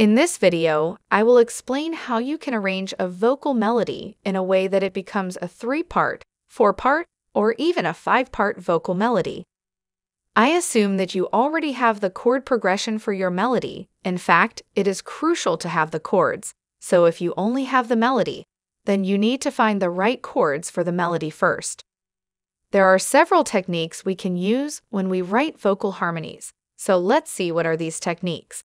In this video, I will explain how you can arrange a vocal melody in a way that it becomes a three-part, four-part, or even a five-part vocal melody. I assume that you already have the chord progression for your melody. In fact, it is crucial to have the chords, so if you only have the melody, then you need to find the right chords for the melody first. There are several techniques we can use when we write vocal harmonies, so let's see what are these techniques.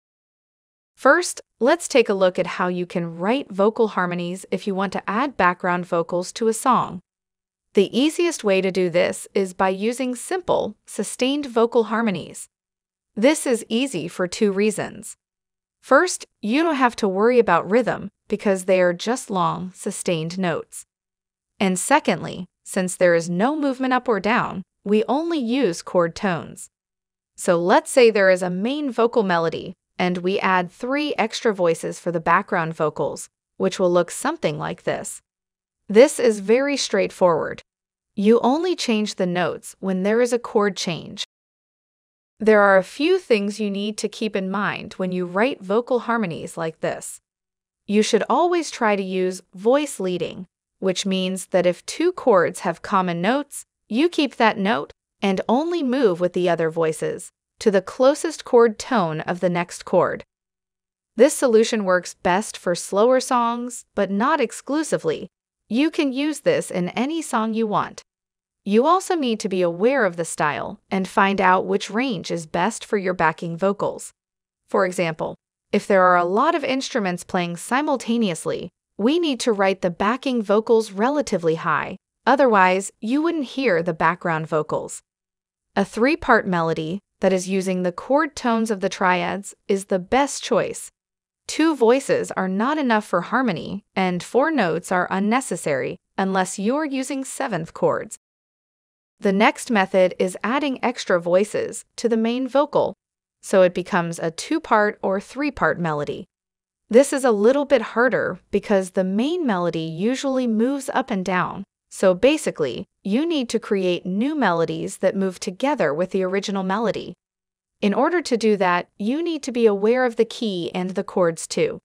First, let's take a look at how you can write vocal harmonies if you want to add background vocals to a song. The easiest way to do this is by using simple, sustained vocal harmonies. This is easy for two reasons. First, you don't have to worry about rhythm because they are just long, sustained notes. And secondly, since there is no movement up or down, we only use chord tones. So let's say there is a main vocal melody, and we add three extra voices for the background vocals, which will look something like this. This is very straightforward. You only change the notes when there is a chord change. There are a few things you need to keep in mind when you write vocal harmonies like this. You should always try to use voice leading, which means that if two chords have common notes, you keep that note and only move with the other voices, to the closest chord tone of the next chord. This solution works best for slower songs, but not exclusively. You can use this in any song you want. You also need to be aware of the style and find out which range is best for your backing vocals. For example, if there are a lot of instruments playing simultaneously, we need to write the backing vocals relatively high, otherwise, you wouldn't hear the background vocals. A three part melody that is using the chord tones of the triads is the best choice. Two voices are not enough for harmony, and four notes are unnecessary unless you're using seventh chords. The next method is adding extra voices to the main vocal, so it becomes a two part or three part melody. This is a little bit harder because the main melody usually moves up and down, so basically, you need to create new melodies that move together with the original melody. In order to do that, you need to be aware of the key and the chords too.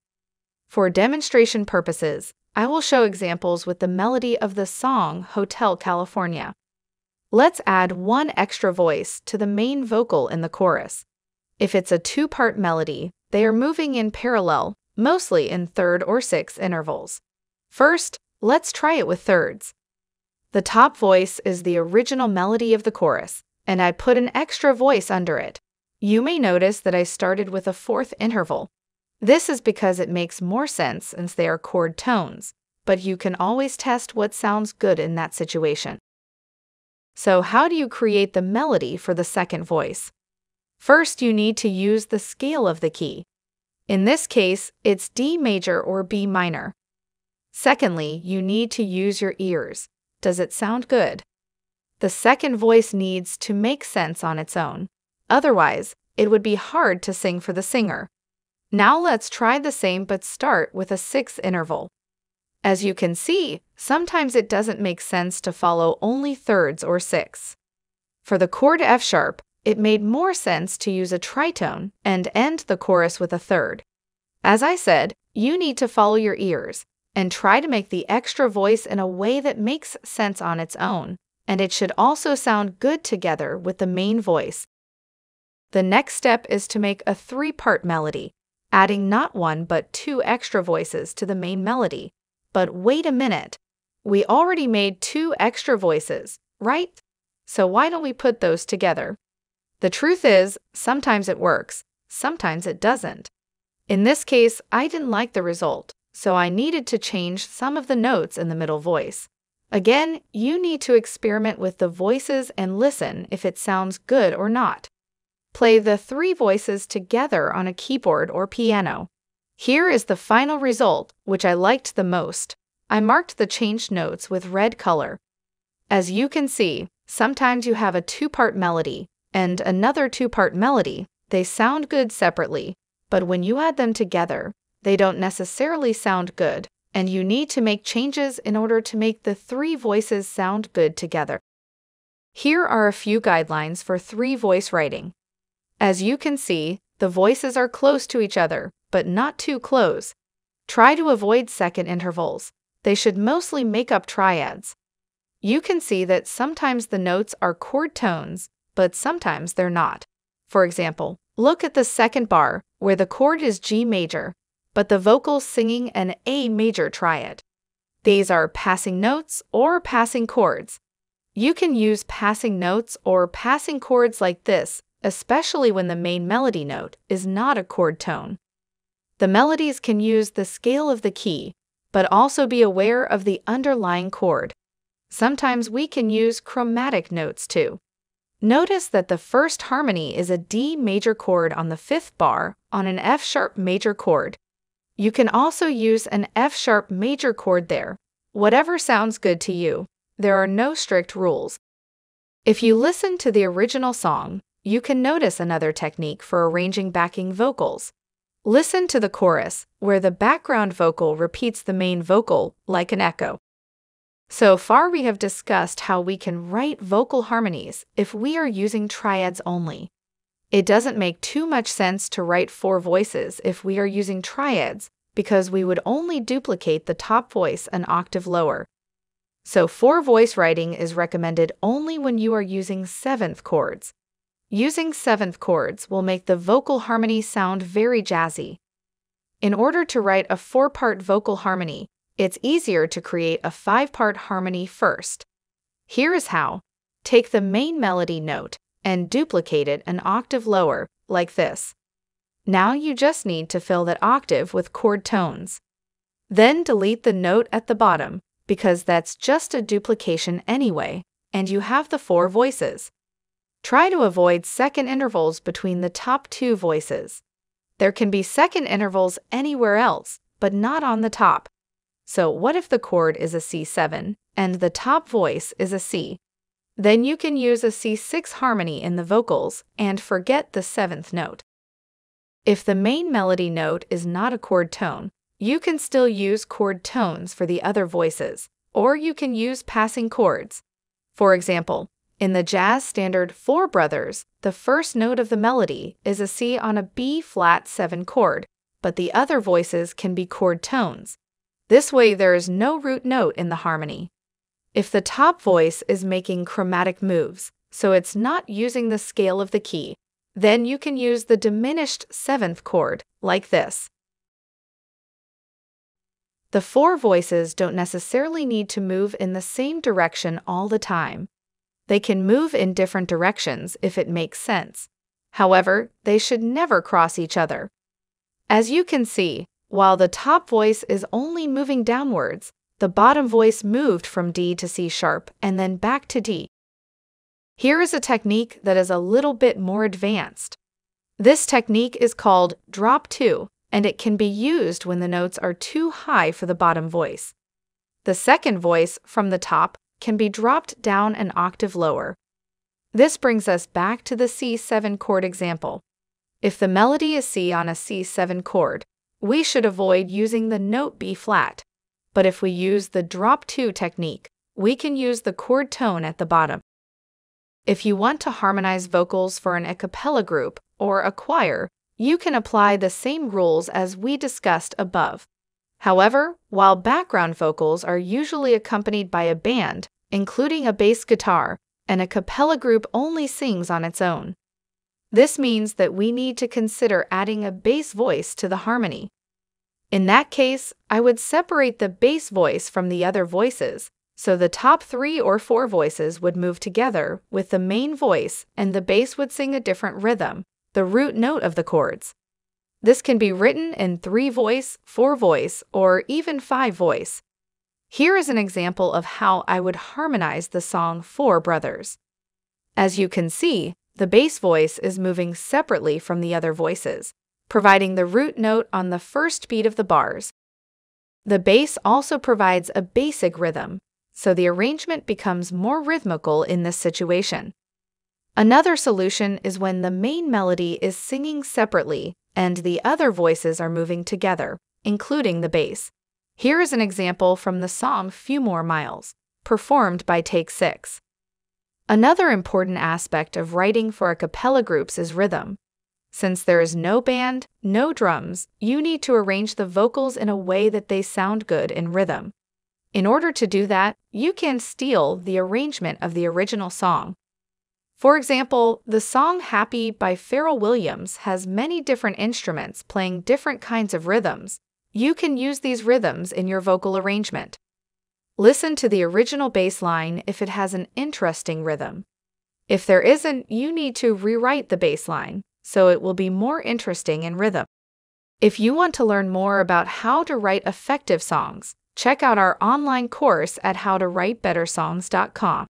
For demonstration purposes, I will show examples with the melody of the song Hotel California. Let's add one extra voice to the main vocal in the chorus. If it's a two part melody, they are moving in parallel, mostly in third or sixth intervals. First, let's try it with thirds. The top voice is the original melody of the chorus, and I put an extra voice under it. You may notice that I started with a fourth interval. This is because it makes more sense since they are chord tones, but you can always test what sounds good in that situation. So how do you create the melody for the second voice? First, you need to use the scale of the key. In this case, it's D major or B minor. Secondly, you need to use your ears. Does it sound good? The second voice needs to make sense on its own. Otherwise, it would be hard to sing for the singer. Now let's try the same but start with a sixth interval. As you can see, sometimes it doesn't make sense to follow only thirds or sixths. For the chord F sharp, it made more sense to use a tritone and end the chorus with a third. As I said, you need to follow your ears and try to make the extra voice in a way that makes sense on its own, and it should also sound good together with the main voice. The next step is to make a three part melody, adding not one but two extra voices to the main melody. But wait a minute, we already made two extra voices, right? So why don't we put those together? The truth is, sometimes it works, sometimes it doesn't. In this case, I didn't like the result, so I needed to change some of the notes in the middle voice. Again, you need to experiment with the voices and listen if it sounds good or not. Play the three voices together on a keyboard or piano. Here is the final result, which I liked the most. I marked the changed notes with red color. As you can see, sometimes you have a two-part melody and another two-part melody. They sound good separately, but when you add them together, they don't necessarily sound good, and you need to make changes in order to make the three voices sound good together. Here are a few guidelines for three voice writing. As you can see, the voices are close to each other, but not too close. Try to avoid second intervals. They should mostly make up triads. You can see that sometimes the notes are chord tones, but sometimes they're not. For example, look at the second bar, where the chord is G major, but the vocals singing an A major triad. These are passing notes or passing chords. You can use passing notes or passing chords like this, especially when the main melody note is not a chord tone. The melodies can use the scale of the key, but also be aware of the underlying chord. Sometimes we can use chromatic notes too. Notice that the first harmony is a D major chord on the fifth bar on an F sharp major chord. You can also use an F-sharp major chord there, whatever sounds good to you. There are no strict rules. If you listen to the original song, you can notice another technique for arranging backing vocals. Listen to the chorus, where the background vocal repeats the main vocal like an echo. So far, we have discussed how we can write vocal harmonies if we are using triads only. It doesn't make too much sense to write four voices if we are using triads, because we would only duplicate the top voice an octave lower. So four voice writing is recommended only when you are using seventh chords. Using seventh chords will make the vocal harmony sound very jazzy. In order to write a four-part vocal harmony, it's easier to create a five-part harmony first. Here is how. Take the main melody note, and duplicate it an octave lower, like this. Now you just need to fill that octave with chord tones. Then delete the note at the bottom, because that's just a duplication anyway, and you have the four voices. Try to avoid second intervals between the top two voices. There can be second intervals anywhere else, but not on the top. So what if the chord is a C7 and the top voice is a C? then you can use a C6 harmony in the vocals and forget the seventh note. If the main melody note is not a chord tone, you can still use chord tones for the other voices, or you can use passing chords. For example, in the jazz standard Four Brothers, the first note of the melody is a C on a B flat 7 chord, but the other voices can be chord tones. This way, there is no root note in the harmony if the top voice is making chromatic moves, so it's not using the scale of the key, then you can use the diminished seventh chord, like this. The four voices don't necessarily need to move in the same direction all the time. They can move in different directions if it makes sense. However, they should never cross each other. As you can see, while the top voice is only moving downwards, the bottom voice moved from D to C sharp and then back to D. Here is a technique that is a little bit more advanced. This technique is called drop 2, and it can be used when the notes are too high for the bottom voice. The second voice, from the top, can be dropped down an octave lower. This brings us back to the C7 chord example. If the melody is C on a C7 chord, we should avoid using the note B flat. But if we use the drop two technique, we can use the chord tone at the bottom. If you want to harmonize vocals for an a cappella group or a choir, you can apply the same rules as we discussed above. However, while background vocals are usually accompanied by a band, including a bass guitar, and a cappella group only sings on its own. This means that we need to consider adding a bass voice to the harmony, in that case, I would separate the bass voice from the other voices, so the top three or four voices would move together with the main voice and the bass would sing a different rhythm, the root note of the chords. This can be written in three voice, four voice, or even five voice. Here is an example of how I would harmonize the song Four Brothers. As you can see, the bass voice is moving separately from the other voices, providing the root note on the first beat of the bars. The bass also provides a basic rhythm, so the arrangement becomes more rhythmical in this situation. Another solution is when the main melody is singing separately and the other voices are moving together, including the bass. Here is an example from the song Few More Miles, performed by Take Six. Another important aspect of writing for a cappella groups is rhythm, since there is no band, no drums, you need to arrange the vocals in a way that they sound good in rhythm. In order to do that, you can steal the arrangement of the original song. For example, the song Happy by Pharrell Williams has many different instruments playing different kinds of rhythms. You can use these rhythms in your vocal arrangement. Listen to the original bass line if it has an interesting rhythm. If there isn't, you need to rewrite the bass line so it will be more interesting in rhythm. If you want to learn more about how to write effective songs, check out our online course at howtowritebettersongs.com.